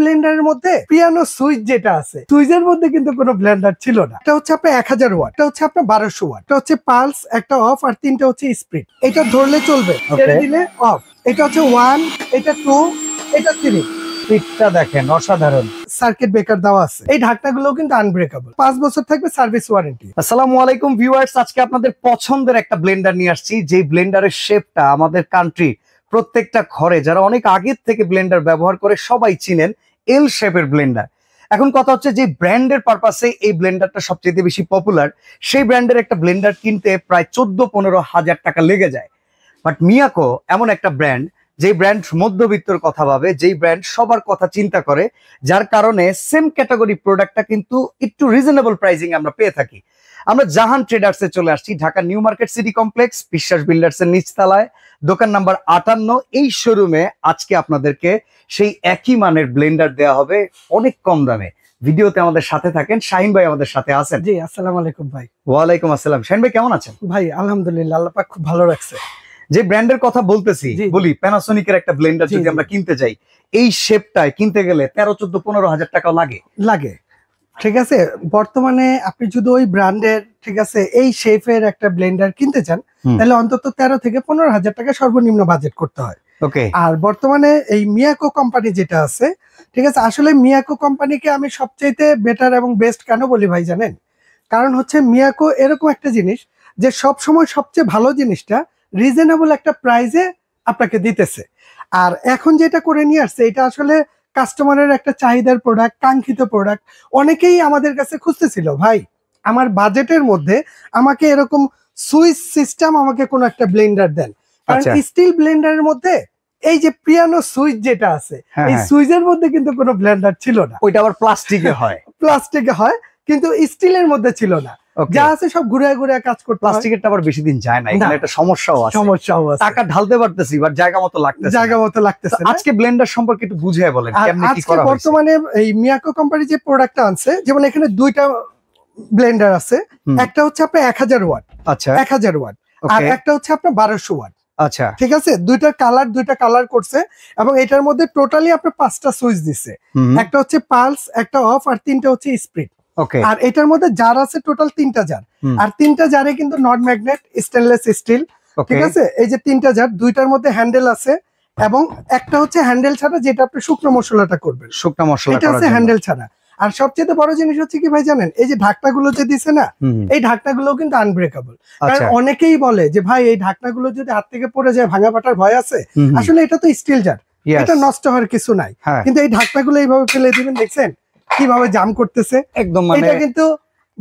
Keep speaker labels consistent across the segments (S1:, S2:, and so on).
S1: ব্লেন্ডারের মধ্যে piano switch যেটা আছে সুইচের মধ্যে কিন্তু কোনো ব্লেন্ডার ছিল না এটা হচ্ছে আপনার এক হাজার ওয়াট এটা হচ্ছে আপনার বারোশো ওয়ার এটা হচ্ছে পালস একটা অফ আর তিনটা হচ্ছে স্প্রিট এটা ধরলে চলবে দিলে অফ এটা হচ্ছে ওয়ান এটা টু এটা থ্রি দেখেন অসাধারণ সার্কিট ব্রেকার দেওয়া আছে এই কিন্তু পাঁচ বছর থাকবে সার্ভিস
S2: ওয়ারেন্টি আসসালামু আলাইকুম ভিউয়ার্স আজকে আপনাদের পছন্দের একটা ব্লেন্ডার নিয়ে আসছি যে শেপটা আমাদের কান্ট্রি প্রত্যেকটা ঘরে যারা অনেক আগের থেকে ব্লেন্ডার ব্যবহার করে সবাই চিনেন এল শেপের ব্লেন্ডার এখন কথা হচ্ছে যে ব্র্যান্ডের পারপাসে এই ব্লেন্ডারটা সবচেয়ে বেশি পপুলার সেই ব্র্যান্ডের একটা ব্লেন্ডার কিনতে প্রায় চোদ্দ পনেরো হাজার টাকা লেগে যায় বাট মিয়াকো এমন একটা ব্র্যান্ড যেই ব্র্যান্ড মধ্যবিত্তর কথা ভাবে যেই ব্র্যান্ড সবার কথা চিন্তা করে যার কারণে সেম ক্যাটাগরি প্রোডাক্টটা কিন্তু একটু রিজনেবল প্রাইসিং আমরা পেয়ে থাকি আমরা জাহান ট্রেডার্সে চলে আসছি ঢাকা নিউ মার্কেট সিটি কমপ্লেক্স বিশ্বাস বিল্ডার্সের নিচতলায় দোকান নাম্বার আটান্ন এই শোরুমে আজকে আপনাদেরকে সেই একই মানের ব্লেন্ডার দেয়া হবে অনেক কম দামে ভিডিওতে আমাদের সাথে থাকেন শাহিন ভাই আমাদের সাথে আছেন জি আসসালাম আলাইকুম ভাই ওয়ালাইকুম আসসালাম শাহিন ভাই কেমন আছেন ভাই আলহামদুলিল্লাহ আল্লাহ পাক খুব ভালো রাখছে যে ব্র্যান্ডের কথা বলতেছি বলি প্যানাসোনিকের একটা ব্লেন্ডার যদি আমরা কিনতে যাই এই শেপটায় কিনতে গেলে তেরো চোদ্দ পনেরো হাজার টাকা লাগে লাগে ঠিক আছে বর্তমানে আপনি যদি ওই
S1: ব্র্যান্ডের ঠিক আছে এই শেফের একটা ব্লেন্ডার কিনতে চান তাহলে অন্তত তেরো থেকে পনেরো হাজার টাকা সর্বনিম্ন বাজেট করতে হয় আর বর্তমানে এই মিয়াকো কোম্পানি যেটা আছে ঠিক আছে আসলে মিয়াকো কোম্পানিকে আমি সবচেয়ে বেটার এবং বেস্ট কেন বলি ভাই জানেন কারণ হচ্ছে মিয়াকো এরকম একটা জিনিস যে সব সময় সবচেয়ে ভালো জিনিসটা রিজনেবল একটা প্রাইজে আপনাকে দিতেছে আর এখন যেটা করে নিয়ে আসছে এটা আসলে কাস্টমারের একটা চাহিদার প্রোডাক্ট কাঙ্ক্ষিত প্রোডাক্ট অনেকেই আমাদের কাছে খুঁজতেছিল ভাই আমার বাজেটের মধ্যে আমাকে এরকম সুইচ সিস্টেম আমাকে কোনো একটা ব্লেন্ডার দেন কারণ স্টিল আচ্ছা। ব্লেন্ডারের মধ্যে এই যে পিয়ানো সুইচ যেটা আছে হ্যাঁ, এই হ্যাঁ। সুইচের মধ্যে কিন্তু কোনো ব্লেন্ডার ছিল না ওইটা আবার প্লাস্টিকে হয় প্লাস্টিকে হয় কিন্তু স্টিলের মধ্যে ছিল না
S2: যা আছে সব ঘুরে ঘুরে কাজ করতে টা আবার বেশি দিন যায় না এখানে একটা সমস্যাও আছে সমস্যাও আছে টাকা ঢালতে পারতেছি বাট জায়গা মতো লাগতেছে জায়গা মতো লাগতেছে আজকে ব্লেন্ডার সম্পর্কে একটু বুঝিয়ে বলেন কেমনে কি করা হয়েছে
S1: বর্তমানে এই মিয়াকো কোম্পানি যে প্রোডাক্টটা আনছে যেমন এখানে দুইটা ব্লেন্ডার আছে একটা হচ্ছে আপনার 1000 ওয়াট আচ্ছা 1000 ওয়াট আর একটা হচ্ছে আপনার 1200 ওয়াট আচ্ছা ঠিক আছে দুইটা কালার দুইটা কালার করছে এবং এটার মধ্যে টোটালি আপনার পাঁচটা সুইচ দিছে একটা হচ্ছে পালস একটা অফ আর তিনটা হচ্ছে স্প্রিট আর এটার মধ্যে জার আছে টোটাল তিনটা জার আর তিনটা জারে কিন্তু নট ম্যাগনেট স্টেনলেস স্টিল ঠিক আছে এই যে তিনটা জার দুইটার মধ্যে হ্যান্ডেল আছে এবং একটা হচ্ছে হ্যান্ডেল ছাড়া যেটা আপনি শুকনো মশলাটা করবেন
S2: শুকনো মশলা এটা আছে হ্যান্ডেল
S1: ছাড়া আর সবচেয়ে বড় জিনিস হচ্ছে কি ভাই জানেন এই যে ঢাকনাগুলো যে দিছে না এই ঢাকনাগুলো কিন্তু আনব্রেকেবল আচ্ছা। কারণ অনেকেই বলে যে ভাই এই ঢাকনা গুলো যদি হাত থেকে পড়ে যায় ভাঙা পাটার ভয় আছে আসলে এটা তো স্টিল জার এটা নষ্ট হওয়ার কিছু নাই হ্যাঁ। কিন্তু এই ঢাকনাগুলো এইভাবে ফেলে দিবেন দেখছেন কিভাবে জাম করতেছে একদম মানে এটা কিন্তু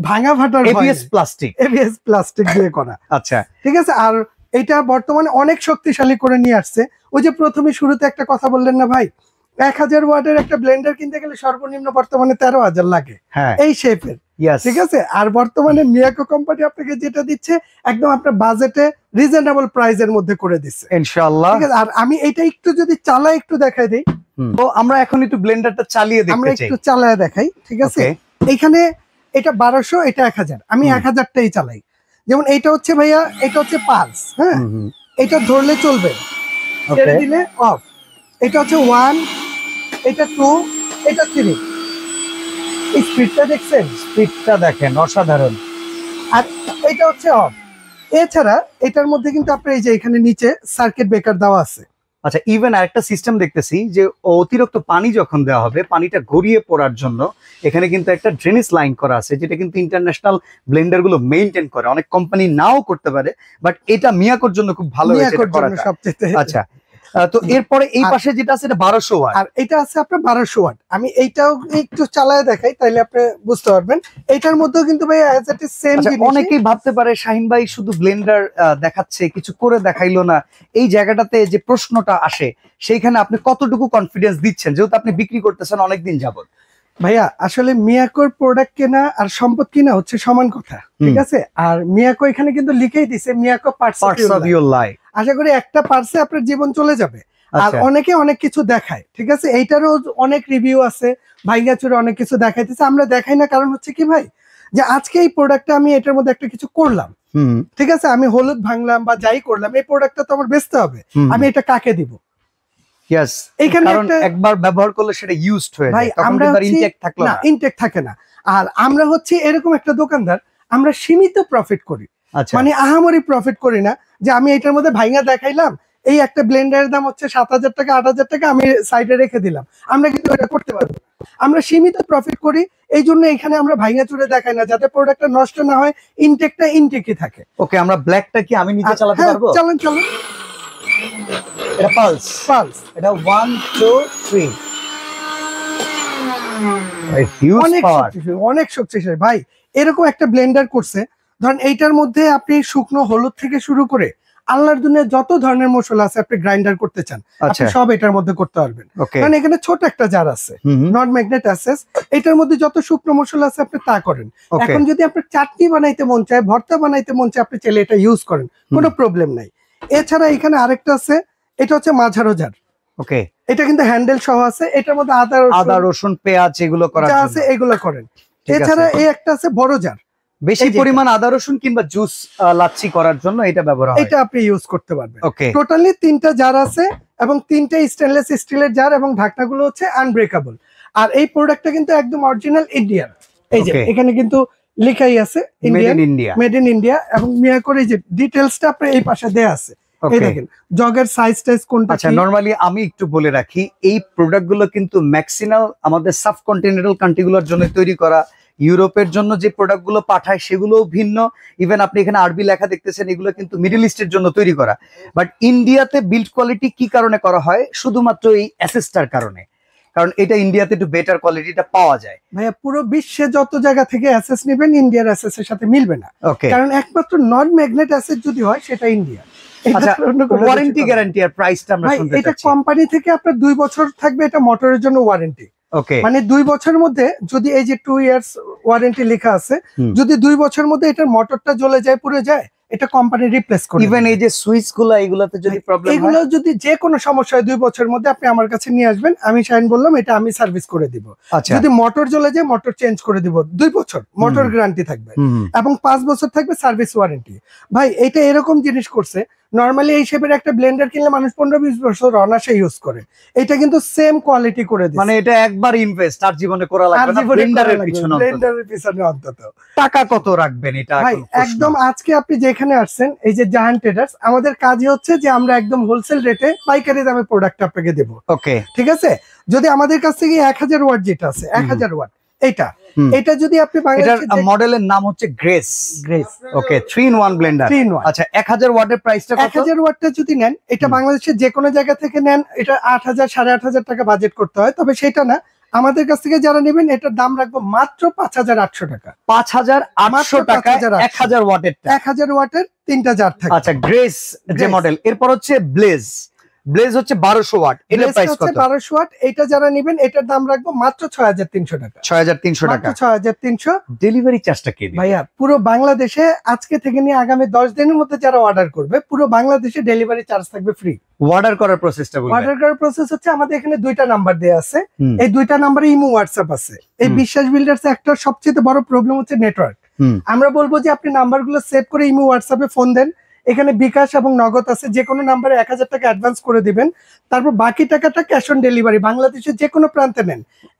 S1: ভাঙা ফাটার এবিএস প্লাস্টিক এবিএস প্লাস্টিক দিয়ে করা আচ্ছা ঠিক আছে আর এটা বর্তমানে অনেক শক্তিশালী করে নিয়ে আসছে ওই যে প্রথমে শুরুতে একটা কথা বললেন না ভাই এক হাজার ওয়াটের একটা ব্লেন্ডার কিনতে গেলে সর্বনিম্ন বর্তমানে তেরো হাজার লাগে হ্যাঁ। এই শেপের ঠিক আছে আর বর্তমানে মিয়াকো কোম্পানি আপনাকে যেটা দিচ্ছে একদম আপনার বাজেটে রিজনেবল প্রাইস এর মধ্যে করে দিচ্ছে ইনশাল্লাহ আর আমি এটা একটু যদি চালা একটু দেখাই দিই তো আমরা এখন একটু ব্লেন্ডারটা
S2: চালিয়ে দেখতে আমরা একটু চালিয়ে
S1: দেখাই ঠিক আছে এখানে এটা বারোশো এটা এক হাজার আমি এক হাজারটাই চালাই যেমন এটা হচ্ছে ভাইয়া এটা হচ্ছে পালস হ্যাঁ এটা ধরলে চলবে ছেড়ে দিলে অফ এটা হচ্ছে ওয়ান এটা টু এটা থ্রি এই স্পিডটা দেখছেন স্পিডটা দেখেন অসাধারণ আর এটা হচ্ছে অফ এছাড়া এটার মধ্যে কিন্তু আপনার এই যে এখানে নিচে
S2: সার্কিট ব্রেকার দেওয়া আছে আচ্ছা ইভেন আরেকটা সিস্টেম দেখতেছি যে অতিরিক্ত পানি যখন দেওয়া হবে পানিটা গড়িয়ে পড়ার জন্য এখানে কিন্তু একটা ড্রেনেজ লাইন করা আছে যেটা কিন্তু ইন্টারন্যাশনাল ব্লেন্ডারগুলো মেনটেন করে অনেক কোম্পানি নাও করতে পারে বাট এটা মিয়াকোর জন্য খুব ভালো আচ্ছা তো এরপরে এই পাশে যেটা আছে এটা বারোশো ওয়াট আর এটা আছে আপনার বারোশো
S1: ওয়াট আমি এইটাও একটু চালায় দেখাই তাহলে আপনি বুঝতে পারবেন এটার মধ্যেও কিন্তু ভাই আচ্ছা,
S2: সেম অনেকেই ভাবতে পারে শাহিন ভাই শুধু ব্লেন্ডার দেখাচ্ছে কিছু করে দেখাইলো না এই জায়গাটাতে যে প্রশ্নটা আসে সেইখানে আপনি কতটুকু কনফিডেন্স দিচ্ছেন যেহেতু আপনি বিক্রি করতেছেন অনেকদিন যাবত
S1: ভাইয়া আসলে মিয়াকোর প্রোডাক্ট কেনা আর সম্পদ কিনা হচ্ছে সমান কথা ঠিক আছে আর মিয়াকো এখানে কিন্তু লিখেই দিছে Miyako parts of your life আশা করি একটা পার্সে আপনার জীবন চলে যাবে আর আচ্ছা। অনেকে অনেক কিছু দেখায় ঠিক আছে এইটারও অনেক রিভিউ আছে ভাইঙ্গা চুরে অনেক কিছু দেখাইতেছে আমরা দেখাই না কারণ হচ্ছে কি ভাই যে আজকে এই প্রোডাক্টটা আমি এটার মধ্যে একটা কিছু করলাম ঠিক আছে আমি হলুদ ভাঙলাম বা যাই করলাম এই প্রোডাক্টটা তো আমার বেচতে হবে আমি এটা কাকে দিব
S2: একবার ব্যবহার করলে সেটা ইউজড হয়ে যায় আমরা ইনটেক থাকলো না
S1: ইনটেক থাকে না আর আমরা হচ্ছে এরকম একটা দোকানদার আমরা সীমিত প্রফিট করি আচ্ছা। মানে আহামরি প্রফিট করি না যে আমি এটার মধ্যে ভাইঙ্গা দেখাইলাম এই একটা ব্লেন্ডারের দাম হচ্ছে সাত হাজার টাকা আট হাজার টাকা আমি সাইডে রেখে দিলাম আমরা কিন্তু এটা করতে পারবো আমরা সীমিত প্রফিট করি এই জন্য এখানে আমরা ভাইয়া চুরে দেখাই না যাতে প্রোডাক্টটা নষ্ট না হয় ইনটেকটা ইনটেকই থাকে ওকে আমরা ব্ল্যাকটা কি আমি নিজে আচ্ছা, চালাতে হ্যাঁ, পারবো চলুন চলুন এটা পালস পালস এটা ওয়ান টু থ্রি
S2: অনেক শক্তিশালী
S1: অনেক শক্তিশালী ভাই এরকম একটা ব্লেন্ডার করছে ধরেন এইটার মধ্যে আপনি শুকনো হলুদ থেকে শুরু করে আল্লাহর দুনিয়া যত ধরনের মশলা আছে আপনি গ্রাইন্ডার করতে চান আচ্ছা। সব এটার মধ্যে করতে পারবেন কারণ এখানে ছোট একটা জার আছে নন ম্যাগনেট অ্যাসেস এটার মধ্যে যত শুকনো মশলা আছে আপনি তা করেন এখন যদি আপনার চাটনি বানাইতে মন চায় ভর্তা বানাইতে মন চায় আপনি চাইলে এটা ইউজ করেন কোনো প্রবলেম নাই এছাড়া এখানে আরেকটা আছে এটা হচ্ছে মাঝারো জার ওকে এটা কিন্তু হ্যান্ডেল সহ আছে এটার মধ্যে আদা আদা
S2: রসুন পেঁয়াজ এগুলো করা আছে
S1: এগুলো করেন এছাড়া এই একটা আছে বড় জার বেশি পরিমাণ
S2: আদা রসুন কিংবা জুস লাচ্ছি করার জন্য এটা ব্যবহার এটা
S1: আপনি ইউজ করতে পারবেন ওকে টোটালি তিনটা জার আছে এবং তিনটা স্টেনলেস স্টিলের জার এবং ঢাকনাগুলো হচ্ছে আনব্রেকেবল আর এই প্রোডাক্টটা কিন্তু একদম অরিজিনাল ইন্ডিয়ান এই যে এখানে কিন্তু লেখাই আছে ইন্ডিয়ান মেড ইন ইন্ডিয়া এবং মিয়া করে যে ডিটেলসটা আপনার এই পাশে দেয়া আছে এই দেখেন
S2: জগের সাইজ টাইজ কোনটা আচ্ছা নরমালি আমি একটু বলে রাখি এই গুলো কিন্তু ম্যাক্সিমাল আমাদের সাব কন্টিনেন্টাল জন্য তৈরি করা ইউরোপের জন্য যে প্রোডাক্ট গুলো পাঠায় সেগুলোও ভিন্ন ইভেন আপনি এখানে আরবি লেখা দেখতেছেন এগুলো কিন্তু মিডিল ইস্টের জন্য তৈরি করা বাট ইন্ডিয়াতে বিল্ড কোয়ালিটি কি কারণে করা হয় শুধুমাত্র এই অ্যাসেসটার কারণে কারণ এটা ইন্ডিয়াতে একটু বেটার কোয়ালিটিটা পাওয়া যায় ভাইয়া পুরো বিশ্বে যত জায়গা থেকে অ্যাসেস নেবেন ইন্ডিয়ার অ্যাসেসের সাথে মিলবে না কারণ
S1: একমাত্র নন ম্যাগনেট অ্যাসেস যদি হয় সেটা ইন্ডিয়া
S2: ওয়ারেন্টি আচ্ছা, গ্যারান্টি আর প্রাইসটা আমরা এটা
S1: কোম্পানি থেকে আপনার দুই বছর থাকবে এটা মোটরের জন্য ওয়ারেন্টি মানে দুই বছরের মধ্যে যদি এই যে টু ইয়ার্স ওয়ারেন্টি লেখা আছে যদি দুই বছরের মধ্যে এটা মোটরটা জ্বলে যায় পুড়ে যায় এটা কোম্পানি রিপ্লেস করে ইভেন এই যে সুইচ গুলো এগুলাতে যদি প্রবলেম এগুলো যদি যে কোনো সমস্যা হয় দুই বছরের মধ্যে আপনি আমার কাছে নিয়ে আসবেন আমি সাইন বললাম এটা আমি সার্ভিস করে দিব আচ্ছা। যদি মোটর জ্বলে যায় মোটর চেঞ্জ করে দিব দুই বছর মোটর গ্যারান্টি থাকবে এবং পাঁচ বছর থাকবে সার্ভিস ওয়ারেন্টি ভাই এটা এরকম জিনিস করছে নর্মালি এই শেপের একটা ব্লেন্ডার কিনলে মানুষ পনেরো বিশ বছর অনাসে ইউজ করে এটা কিন্তু সেম কোয়ালিটি করে মানে এটা
S2: একবার ইনভেস্ট আর জীবনে করা লাগবে ব্লেন্ডারের পিছনে অন্তত টাকা কত রাখবেন এটা ভাই
S1: একদম আজকে আপনি যেখানে আসছেন এই যে জাহান ট্রেডার্স আমাদের কাজই হচ্ছে যে আমরা একদম হোলসেল রেটে পাইকারি দামে প্রোডাক্ট আপনাকে দেবো ওকে ঠিক আছে যদি আমাদের কাছ থেকে এক
S2: হাজার ওয়াট যেটা আছে এক হাজার ওয়াট এটা এটা যদি আপনি মডেলের নাম হচ্ছে grace grace okay 3 in 1 blender 3 in 1 আচ্ছা 1000 ওয়াটের প্রাইসটা কত 1000 ওয়াটটা যদি নেন
S1: এটা বাংলাদেশের যে কোনো জায়গা থেকে নেন এটা 8000 8500 টাকা বাজেট করতে হয় তবে সেটা না আমাদের কাছ থেকে যারা নেবেন এটার দাম রাখবো মাত্র পাঁচ হাজার আটশো টাকা পাঁচ হাজার আটশো টাকা
S2: এক হাজার ওয়াটের এক হাজার ওয়াটের তিনটা জার থাকে আচ্ছা গ্রেস যে মডেল এরপর হচ্ছে ব্লেজ ব্লেজ হচ্ছে 1200 ওয়াট এটা
S1: ওয়াট এটা যারা নিবেন এটার দাম রাখবো মাত্র ছয় হাজার তিনশো টাকা ছয় হাজার তিনশো টাকা ছয় হাজার তিনশো ডেলিভারি চার্জটা কে ভাইয়া পুরো বাংলাদেশে আজকে থেকে নিয়ে আগামী দশ দিনের মধ্যে যারা অর্ডার করবে পুরো বাংলাদেশে ডেলিভারি চার্জ থাকবে ফ্রি
S2: অর্ডার করার প্রসেসটা বলবেন অর্ডার
S1: করার প্রসেস হচ্ছে আমাদের এখানে দুইটা নাম্বার দেওয়া আছে এই দুইটা নম্বরে ইমো হোয়াটসঅ্যাপ আছে এই বিশ্বাস বিল্ডার্স একটা সবচেয়ে বড় প্রবলেম হচ্ছে নেটওয়ার্ক আমরা বলবো যে আপনি নাম্বারগুলো সেভ করে ইমো হোয়াটসঅ্যাপে ফোন দেন এখানে বিকাশ এবং নগদ আছে যে কোনো নাম্বারে এক হাজার টাকা অ্যাডভান্স করে দিবেন তারপর বাকি টাকাটা ক্যাশ অন ডেলিভারি বাংলাদেশের যে কোনো প্রান্তে নেন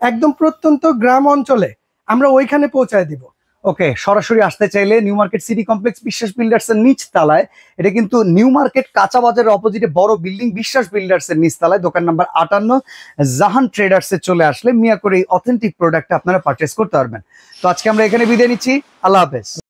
S2: একদম প্রত্যন্ত গ্রাম অঞ্চলে আমরা ওইখানে পৌঁছায় দিব ওকে সরাসরি আসতে চাইলে নিউ মার্কেট সিটি কমপ্লেক্স বিশ্বাস বিল্ডার্স এর নিচ তালায় এটা কিন্তু নিউ মার্কেট কাঁচা বাজারের অপোজিটে বড় বিল্ডিং বিশ্বাস বিল্ডার্স এর নিচ তালায় দোকান নাম্বার আটান্ন জাহান ট্রেডার্স এর চলে আসলে মিয়া করে এই অথেন্টিক প্রোডাক্ট আপনারা পারচেস করতে পারবেন তো আজকে আমরা এখানে বিদায় নিচ্ছি আল্লাহ হাফেজ